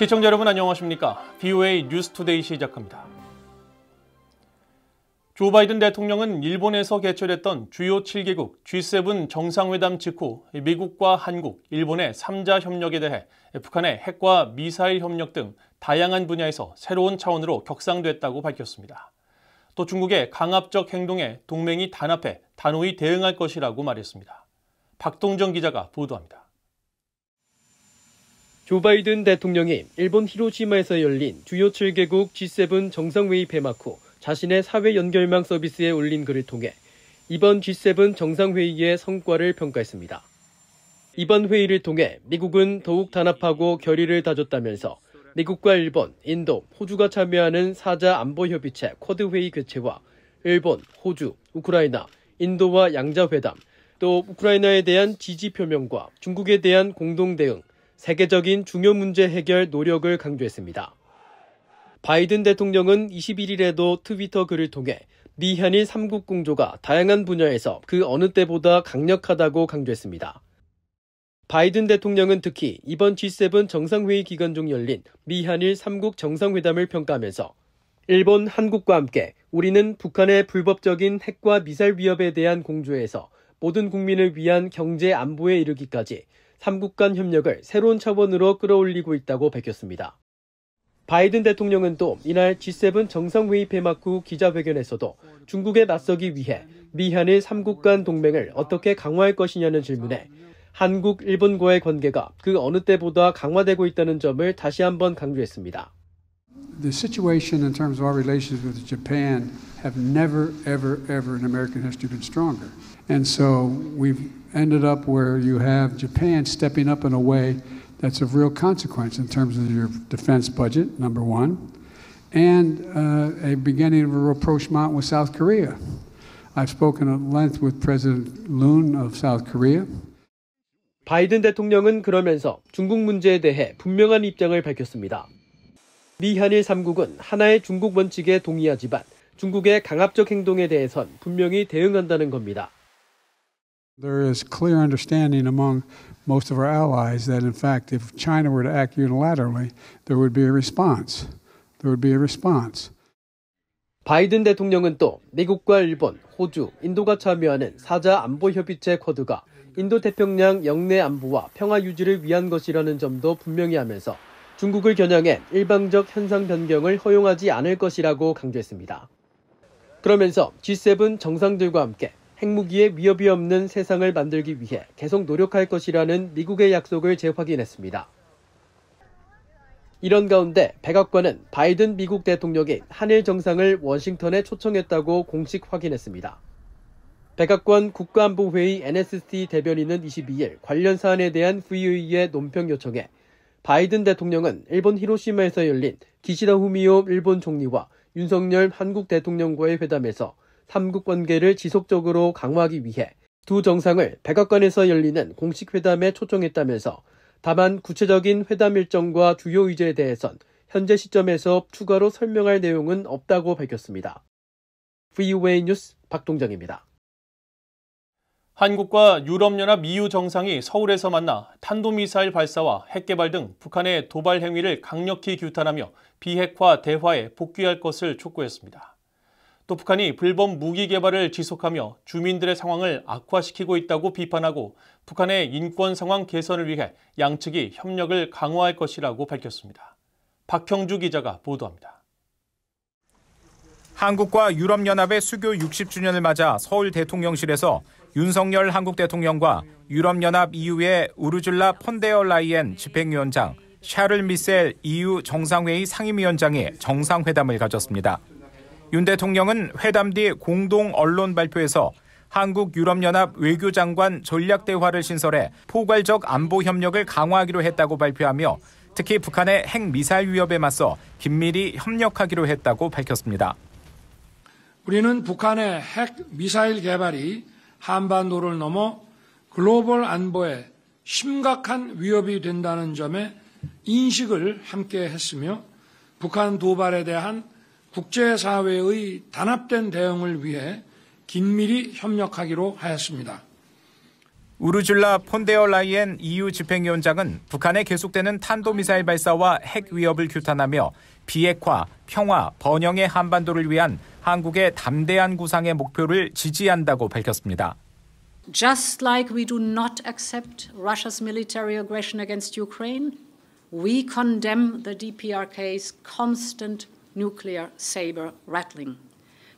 시청자 여러분 안녕하십니까? BOA 뉴스투데이 시작합니다. 조 바이든 대통령은 일본에서 개최됐던 주요 7개국 G7 정상회담 직후 미국과 한국, 일본의 3자 협력에 대해 북한의 핵과 미사일 협력 등 다양한 분야에서 새로운 차원으로 격상됐다고 밝혔습니다. 또 중국의 강압적 행동에 동맹이 단합해 단호히 대응할 것이라고 말했습니다. 박동정 기자가 보도합니다. 조 바이든 대통령이 일본 히로시마에서 열린 주요 7개국 G7 정상회의 폐막후 자신의 사회 연결망 서비스에 올린 글을 통해 이번 G7 정상회의의 성과를 평가했습니다. 이번 회의를 통해 미국은 더욱 단합하고 결의를 다졌다면서 미국과 일본, 인도, 호주가 참여하는 사자 안보협의체 쿼드 회의 개최와 일본, 호주, 우크라이나, 인도와 양자회담, 또 우크라이나에 대한 지지 표명과 중국에 대한 공동 대응, 세계적인 중요 문제 해결 노력을 강조했습니다. 바이든 대통령은 21일에도 트위터 글을 통해 미한일 3국 공조가 다양한 분야에서 그 어느 때보다 강력하다고 강조했습니다. 바이든 대통령은 특히 이번 G7 정상회의 기간 중 열린 미한일 3국 정상회담을 평가하면서 일본, 한국과 함께 우리는 북한의 불법적인 핵과 미사일 위협에 대한 공조에서 모든 국민을 위한 경제 안보에 이르기까지 삼국 간 협력을 새로운 차원으로 끌어올리고 있다고 밝혔습니다. 바이든 대통령은 또 이날 G7 정상회의 폐막 후 기자회견에서도 중국에 맞서기 위해 미한의 3국 간 동맹을 어떻게 강화할 것이냐는 질문에 한국, 일본과의 관계가 그 어느 때보다 강화되고 있다는 점을 다시 한번 강조했습니다. The situation in terms of our relations with Japan have never, ever, ever in American history been stronger. And so we've ended up where you have Japan stepping up in a way that's of real consequence in terms of your defense budget, number one, and uh, a beginning of a rapprochement with South Korea. I've spoken at length with President Loon of South Korea. 바이든 대통령은 그러면서 중국 문제에 대해 분명한 입장을 밝혔습니다. 미한일 3국은 하나의 중국 원칙에 동의하지만 중국의 강압적 행동에 대해선 분명히 대응한다는 겁니다. There is clear understanding among most of our allies that, in fact, if China were to act unilaterally, there would be a response. There would be a response. 바이든 대통령은 또 미국과 일본, 호주, 인도가 참여하는 사자 안보 협의체 쿼드가 인도 태평양 영내 안보와 평화 유지를 위한 것이라는 점도 분명히 하면서 중국을 겨냥해 일방적 현상 변경을 허용하지 않을 것이라고 강조했습니다. 그러면서 G7 정상들과 함께 핵무기의 위협이 없는 세상을 만들기 위해 계속 노력할 것이라는 미국의 약속을 재확인했습니다. 이런 가운데 백악관은 바이든 미국 대통령이 한일 정상을 워싱턴에 초청했다고 공식 확인했습니다. 백악관 국가안보회의 NSC 대변인은 22일 관련 사안에 대한 VOE의 논평 요청에 바이든 대통령은 일본 히로시마에서 열린 기시다 후미오 일본 총리와 윤석열 한국 대통령과의 회담에서 삼국 관계를 지속적으로 강화하기 위해 두 정상을 백악관에서 열리는 공식 회담에 초청했다면서 다만 구체적인 회담 일정과 주요 의제에 대해선 현재 시점에서 추가로 설명할 내용은 없다고 밝혔습니다. VOA 뉴스 박동정입니다. 한국과 유럽연합 EU 정상이 서울에서 만나 탄도미사일 발사와 핵개발 등 북한의 도발 행위를 강력히 규탄하며 비핵화 대화에 복귀할 것을 촉구했습니다. 또 북한이 불법 무기 개발을 지속하며 주민들의 상황을 악화시키고 있다고 비판하고 북한의 인권 상황 개선을 위해 양측이 협력을 강화할 것이라고 밝혔습니다. 박형주 기자가 보도합니다. 한국과 유럽연합의 수교 60주년을 맞아 서울 대통령실에서 윤석열 한국 대통령과 유럽연합 EU의 우르줄라 폰데어 라이엔 집행위원장, 샤를 미셀 EU 정상회의 상임위원장이 정상회담을 가졌습니다. 윤 대통령은 회담 뒤 공동 언론 발표에서 한국 유럽연합 외교장관 전략 대화를 신설해 포괄적 안보 협력을 강화하기로 했다고 발표하며 특히 북한의 핵 미사일 위협에 맞서 긴밀히 협력하기로 했다고 밝혔습니다. 우리는 북한의 핵 미사일 개발이 한반도를 넘어 글로벌 안보에 심각한 위협이 된다는 점에 인식을 함께 했으며 북한 도발에 대한 국제사회의 단합된 대응을 위해 긴밀히 협력하기로 하였습니다. 우르줄라 폰데어 라이엔 EU 집행위원장은 북한의 계속되는 탄도미사일 발사와 핵 위협을 규탄하며 비핵화, 평화, 번영의 한반도를 위한 한국의 담대한 구상의 목표를 지지한다고 밝혔습니다. Just like we do not accept Russia's military aggression against Ukraine, we condemn the DPRK's constant nuclear saber rattling.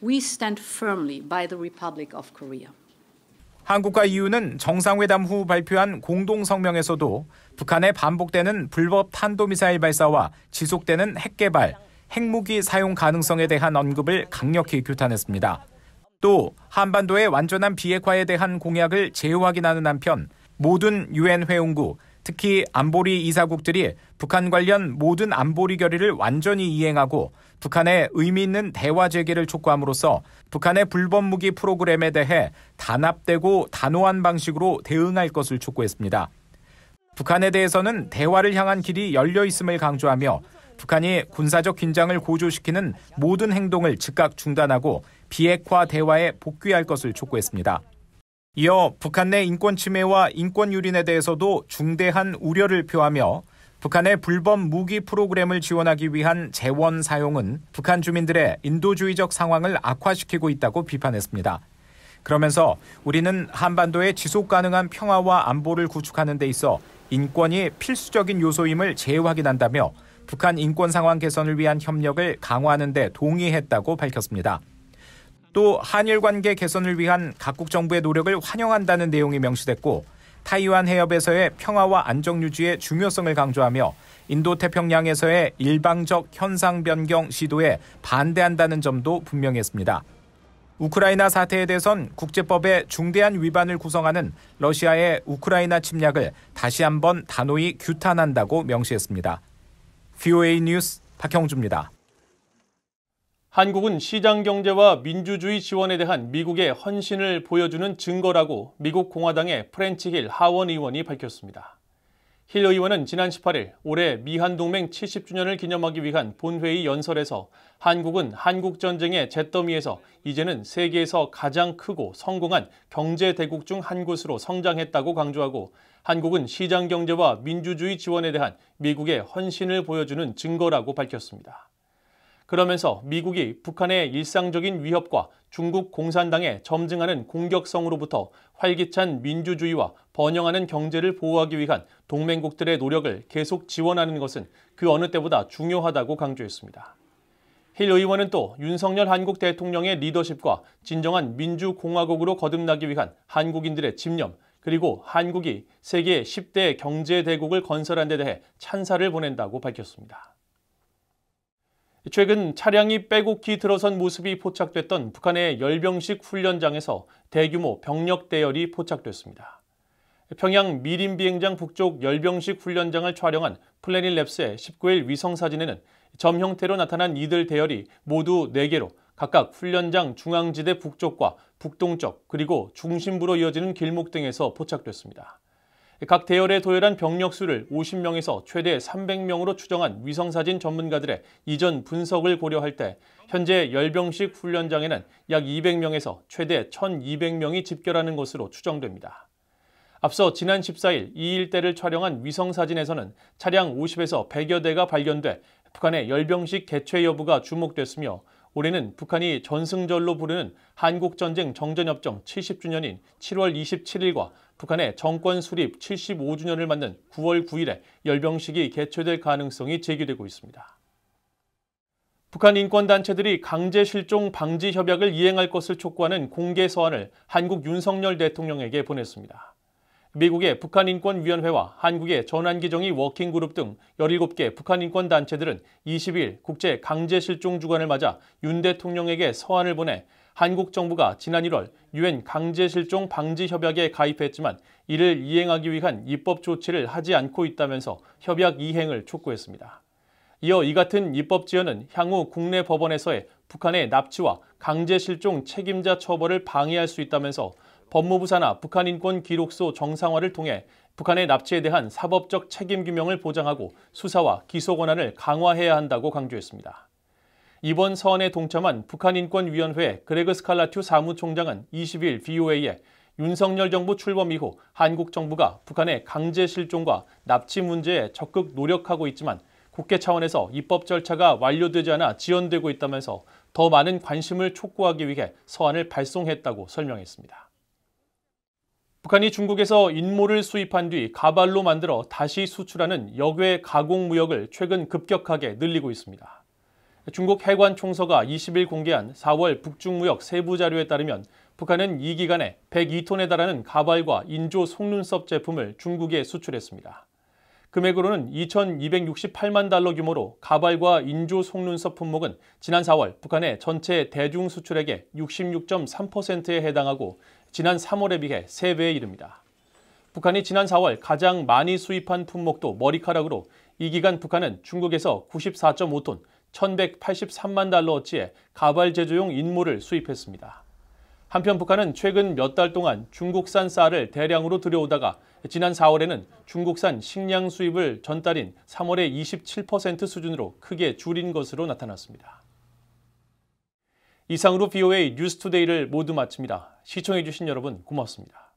We stand firmly by the Republic of Korea. 한국과 EU는 정상회담 후 발표한 공동 성명에서도 북한의 반복되는 불법 탄도미사일 발사와 지속되는 핵 개발, 핵무기 사용 가능성에 대한 언급을 강력히 규탄했습니다. 또 한반도의 완전한 비핵화에 대한 공약을 재확인하는 한편 모든 유엔 회원국 특히 안보리 이사국들이 북한 관련 모든 안보리 결의를 완전히 이행하고 북한의 의미 있는 대화 재개를 촉구함으로써 북한의 불법 무기 프로그램에 대해 단합되고 단호한 방식으로 대응할 것을 촉구했습니다. 북한에 대해서는 대화를 향한 길이 열려 있음을 강조하며 북한이 군사적 긴장을 고조시키는 모든 행동을 즉각 중단하고 비핵화 대화에 복귀할 것을 촉구했습니다. 이어 북한 내 인권 침해와 인권 유린에 대해서도 중대한 우려를 표하며 북한의 불법 무기 프로그램을 지원하기 위한 재원 사용은 북한 주민들의 인도주의적 상황을 악화시키고 있다고 비판했습니다. 그러면서 우리는 한반도의 지속 가능한 평화와 안보를 구축하는 데 있어 인권이 필수적인 요소임을 재확인한다며 북한 인권 상황 개선을 위한 협력을 강화하는 데 동의했다고 밝혔습니다. 또 한일 관계 개선을 위한 각국 정부의 노력을 환영한다는 내용이 명시됐고 타이완 해협에서의 평화와 안정 유지의 중요성을 강조하며 인도 태평양에서의 일방적 현상 변경 시도에 반대한다는 점도 분명했습니다. 우크라이나 사태에 대해선 국제법의 중대한 위반을 구성하는 러시아의 우크라이나 침략을 다시 한번 단호히 규탄한다고 명시했습니다. VOA 뉴스 박형주입니다. 한국은 시장 경제와 민주주의 지원에 대한 미국의 헌신을 보여주는 증거라고 미국 공화당의 프렌치 힐 하원 의원이 밝혔습니다. 힐 의원은 지난 18일 올해 미한동맹 70주년을 기념하기 위한 본회의 연설에서 한국은 한국전쟁의 잿더미에서 이제는 세계에서 가장 크고 성공한 경제대국 중 한 곳으로 성장했다고 강조하고 한국은 시장경제와 민주주의 지원에 대한 미국의 헌신을 보여주는 증거라고 밝혔습니다. 그러면서 미국이 북한의 일상적인 위협과 중국 공산당의 점증하는 공격성으로부터 활기찬 민주주의와 번영하는 경제를 보호하기 위한 동맹국들의 노력을 계속 지원하는 것은 그 어느 때보다 중요하다고 강조했습니다. 힐 의원은 또 윤석열 한국 대통령의 리더십과 진정한 민주공화국으로 거듭나기 위한 한국인들의 집념, 그리고 한국이 세계 10대 경제대국을 건설한 데 대해 찬사를 보낸다고 밝혔습니다. 최근 차량이 빼곡히 들어선 모습이 포착됐던 북한의 열병식 훈련장에서 대규모 병력 대열이 포착됐습니다. 평양 미림 비행장 북쪽 열병식 훈련장을 촬영한 플래닛랩스의 19일 위성사진에는 점 형태로 나타난 이들 대열이 모두 4개로 각각 훈련장 중앙지대 북쪽과 북동쪽 그리고 중심부로 이어지는 길목 등에서 포착됐습니다. 각 대열에 도열한 병력 수를 50명에서 최대 300명으로 추정한 위성사진 전문가들의 이전 분석을 고려할 때 현재 열병식 훈련장에는 약 200명에서 최대 1,200명이 집결하는 것으로 추정됩니다. 앞서 지난 14일 이 일대를 촬영한 위성사진에서는 차량 50에서 100여 대가 발견돼 북한의 열병식 개최 여부가 주목됐으며 올해는 북한이 전승절로 부르는 한국전쟁 정전협정 70주년인 7월 27일과 북한의 정권 수립 75주년을 맞는 9월 9일에 열병식이 개최될 가능성이 제기되고 있습니다. 북한 인권단체들이 강제 실종 방지 협약을 이행할 것을 촉구하는 공개 서한을 한국 윤석열 대통령에게 보냈습니다. 미국의 북한인권위원회와 한국의 전환기정위 워킹그룹 등 17개 북한인권단체들은 20일 국제 강제실종 주간을 맞아 윤 대통령에게 서한을 보내 한국 정부가 지난 1월 유엔 강제실종 방지 협약에 가입했지만 이를 이행하기 위한 입법 조치를 하지 않고 있다면서 협약 이행을 촉구했습니다. 이어 이 같은 입법 지연은 향후 국내 법원에서의 북한의 납치와 강제실종 책임자 처벌을 방해할 수 있다면서 법무부 산하 북한인권 기록소 정상화를 통해 북한의 납치에 대한 사법적 책임 규명을 보장하고 수사와 기소 권한을 강화해야 한다고 강조했습니다. 이번 서한에 동참한 북한인권위원회 그레그 스칼라튜 사무총장은 20일 v o a 에 윤석열 정부 출범 이후 한국 정부가 북한의 강제 실종과 납치 문제에 적극 노력하고 있지만 국회 차원에서 입법 절차가 완료되지 않아 지연되고 있다면서 더 많은 관심을 촉구하기 위해 서한을 발송했다고 설명했습니다. 북한이 중국에서 인모를 수입한 뒤 가발로 만들어 다시 수출하는 역외 가공 무역을 최근 급격하게 늘리고 있습니다. 중국 해관 총서가 20일 공개한 4월 북중 무역 세부 자료에 따르면 북한은 이 기간에 102톤에 달하는 가발과 인조 속눈썹 제품을 중국에 수출했습니다. 금액으로는 2,268만 달러 규모로 가발과 인조 속눈썹 품목은 지난 4월 북한의 전체 대중 수출액의 66.3%에 해당하고 지난 3월에 비해 3배에 이릅니다. 북한이 지난 4월 가장 많이 수입한 품목도 머리카락으로 이 기간 북한은 중국에서 94.5톤, 1,183만 달러어치의 가발 제조용 인모를 수입했습니다. 한편 북한은 최근 몇 달 동안 중국산 쌀을 대량으로 들여오다가 지난 4월에는 중국산 식량 수입을 전달인 3월의 27% 수준으로 크게 줄인 것으로 나타났습니다. 이상으로 BOA 뉴스투데이를 모두 마칩니다. 시청해주신 여러분 고맙습니다.